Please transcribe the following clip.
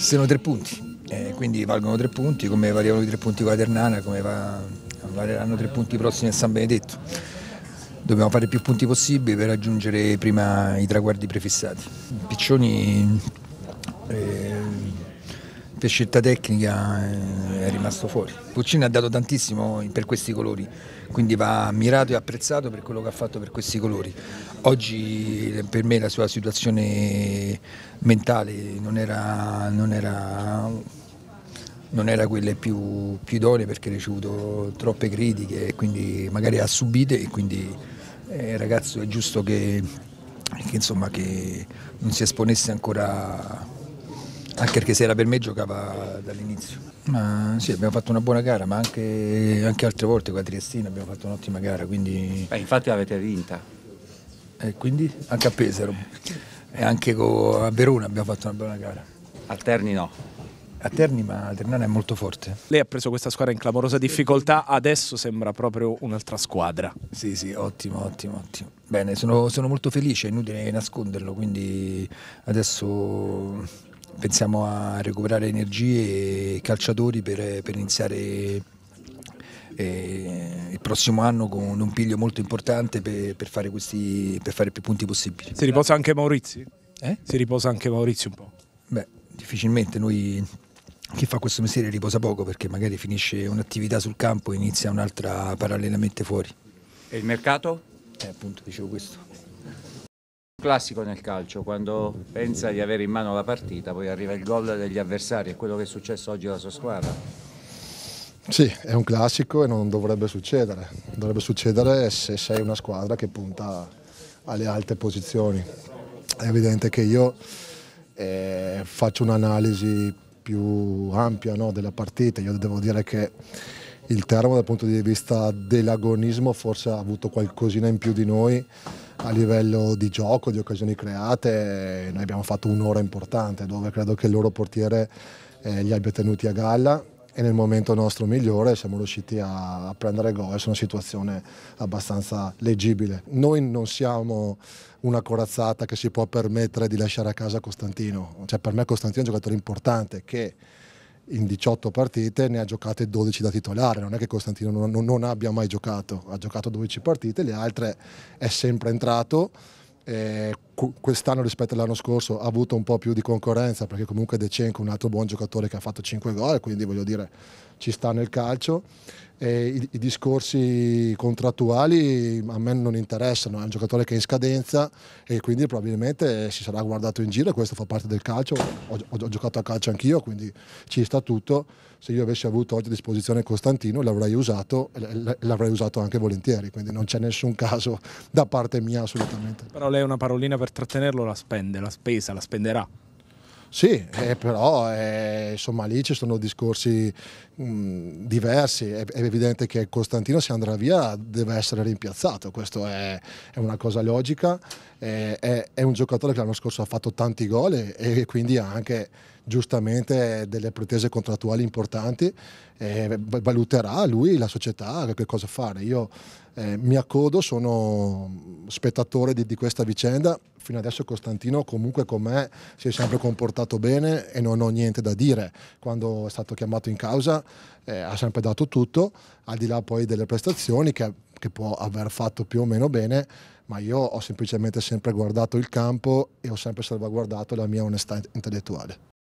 Sono tre punti, eh, quindi valgono tre punti, come valevano i tre punti con la Ternana, come va, valeranno tre punti prossimi a San Benedetto. Dobbiamo fare più punti possibili per raggiungere prima i traguardi prefissati. Piccioni eh, per scelta tecnica eh, è rimasto fuori. Puccini ha dato tantissimo per questi colori, quindi va ammirato e apprezzato per quello che ha fatto per questi colori. Oggi per me la sua situazione mentale non era, non era, non era quella più, più idonea perché ha ricevuto troppe critiche, e quindi magari ha subito e quindi eh, ragazzo è giusto che, che, insomma, che non si esponesse ancora anche perché se era per me giocava dall'inizio. Ma sì, abbiamo fatto una buona gara, ma anche, anche altre volte con la Triestina abbiamo fatto un'ottima gara. Quindi... Beh, infatti l'avete vinta. E quindi anche a Pesaro e anche a Verona abbiamo fatto una buona gara. A Terni no. A Terni, ma Ternana è molto forte. Lei ha preso questa squadra in clamorosa difficoltà, adesso sembra proprio un'altra squadra. Sì, sì, ottimo, ottimo, ottimo. Bene, sono, sono molto felice, è inutile nasconderlo, quindi adesso pensiamo a recuperare energie e calciatori per, per iniziare eh, il prossimo anno con un piglio molto importante per, per, fare, questi, per fare, più punti possibili. Si riposa anche Maurizio? Eh? Si riposa anche Maurizio un po'? Beh, difficilmente noi chi fa questo mestiere riposa poco perché magari finisce un'attività sul campo e inizia un'altra parallelamente fuori. E il mercato? Eh, appunto, dicevo questo. Classico nel calcio, quando pensa di avere in mano la partita, poi arriva il gol degli avversari, è quello che è successo oggi alla sua squadra. Sì, è un classico e non dovrebbe succedere. Dovrebbe succedere se sei una squadra che punta alle alte posizioni. È evidente che io eh, faccio un'analisi più ampia no, della partita. Io devo dire che il termo dal punto di vista dell'agonismo forse ha avuto qualcosina in più di noi a livello di gioco, di occasioni create, noi abbiamo fatto un'ora importante dove credo che il loro portiere eh, li abbia tenuti a galla e nel momento nostro migliore siamo riusciti a, a prendere gol è una situazione abbastanza leggibile. Noi non siamo una corazzata che si può permettere di lasciare a casa Costantino, cioè per me Costantino è un giocatore importante che in 18 partite ne ha giocate 12 da titolare, non è che Costantino non, non, non abbia mai giocato, ha giocato 12 partite, le altre è sempre entrato. Eh, quest'anno rispetto all'anno scorso ha avuto un po' più di concorrenza perché comunque De Cenco è un altro buon giocatore che ha fatto 5 gol, quindi voglio dire ci sta nel calcio. I, i, discorsi contrattuali a me non interessano, è un giocatore che è in scadenza e quindi probabilmente si sarà guardato in giro e questo fa parte del calcio, ho, ho giocato a calcio anch'io, quindi ci sta tutto. Se io avessi avuto oggi a disposizione Costantino l'avrei usato e l'avrei usato anche volentieri, quindi non c'è nessun caso da parte mia assolutamente. Però lei è una parolina per per trattenerlo la spende, la spesa, la spenderà. Sì, eh, però eh, insomma lì ci sono discorsi mh, mm, diversi, è, è, evidente che Costantino se andrà via deve essere rimpiazzato, questo è, è, una cosa logica, eh, è, è, un giocatore che l'anno scorso ha fatto tanti gol e, e quindi ha anche giustamente delle pretese contrattuali importanti, valuterà lui, la società, che cosa fare. Io eh, mi accodo, sono spettatore di, di, questa vicenda. Fino adesso Costantino comunque con me si è sempre comportato bene e non ho niente da dire. Quando è stato chiamato in causa eh, ha sempre dato tutto, al di là poi delle prestazioni che, che può aver fatto più o meno bene, ma io ho semplicemente sempre guardato il campo e ho sempre salvaguardato la mia onestà intellettuale.